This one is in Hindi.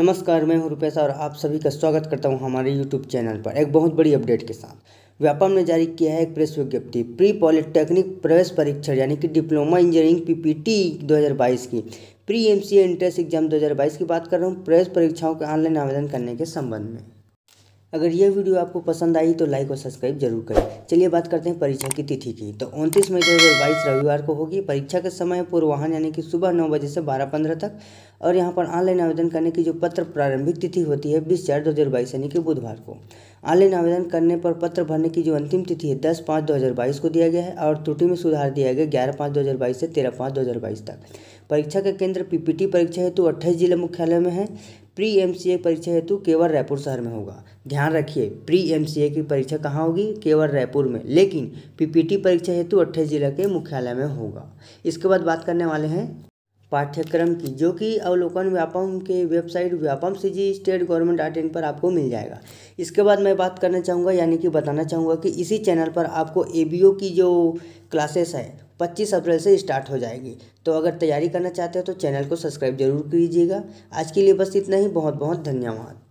नमस्कार मैं हूं रुपेश और आप सभी का स्वागत करता हूं हमारे यूट्यूब चैनल पर एक बहुत बड़ी अपडेट के साथ व्यापम ने जारी किया है एक प्रेस विज्ञप्ति प्री पॉलिटेक्निक प्रवेश परीक्षा यानी कि डिप्लोमा इंजीनियरिंग पीपीटी 2022 की प्री एमसीए एंट्रेंस एग्जाम 2022 की बात कर रहा हूँ प्रवेश परीक्षाओं के ऑनलाइन आवेदन करने के संबंध में अगर यह वीडियो आपको पसंद आई तो लाइक और सब्सक्राइब जरूर करें चलिए बात करते हैं परीक्षा की तिथि की तो 29 मई 2022 रविवार को होगी परीक्षा का समय पूर्वाहन यानी कि सुबह नौ बजे से बारह पंद्रह तक और यहाँ पर ऑनलाइन आवेदन करने की जो पत्र प्रारंभिक तिथि होती है बीस चार दो हज़ार बाईस यानी कि बुधवार को ऑनलाइन आवेदन करने पर पत्र भरने की जो अंतिम तिथि है दस पाँच दो हज़ार बाईस को दिया गया है और त्रुटि में सुधार दिया गया ग्यारह पाँच दो हज़ार बाईस से तेरह पाँच दो हज़ार बाईस तक परीक्षा का केंद्र पीपीटी परीक्षा हेतु अट्ठाईस जिला मुख्यालय में है प्री एम सी ए परीक्षा हेतु केवल रायपुर शहर में होगा ध्यान रखिए प्री एम सी ए की परीक्षा कहाँ होगी केवल रायपुर में लेकिन पीपीटी परीक्षा हेतु अट्ठाईस जिला के मुख्यालय में होगा इसके बाद बात करने वाले हैं पाठ्यक्रम की जो कि अवलोकन व्यापम के website Vyapam C G state government dot in पर आपको मिल जाएगा इसके बाद मैं बात करना चाहूँगा यानी कि बताना चाहूँगा कि इसी चैनल पर आपको ए की जो क्लासेस है पच्चीस अप्रैल से स्टार्ट हो जाएगी तो अगर तैयारी करना चाहते हो तो चैनल को सब्सक्राइब जरूर कीजिएगा आज के लिए बस इतना ही बहुत बहुत धन्यवाद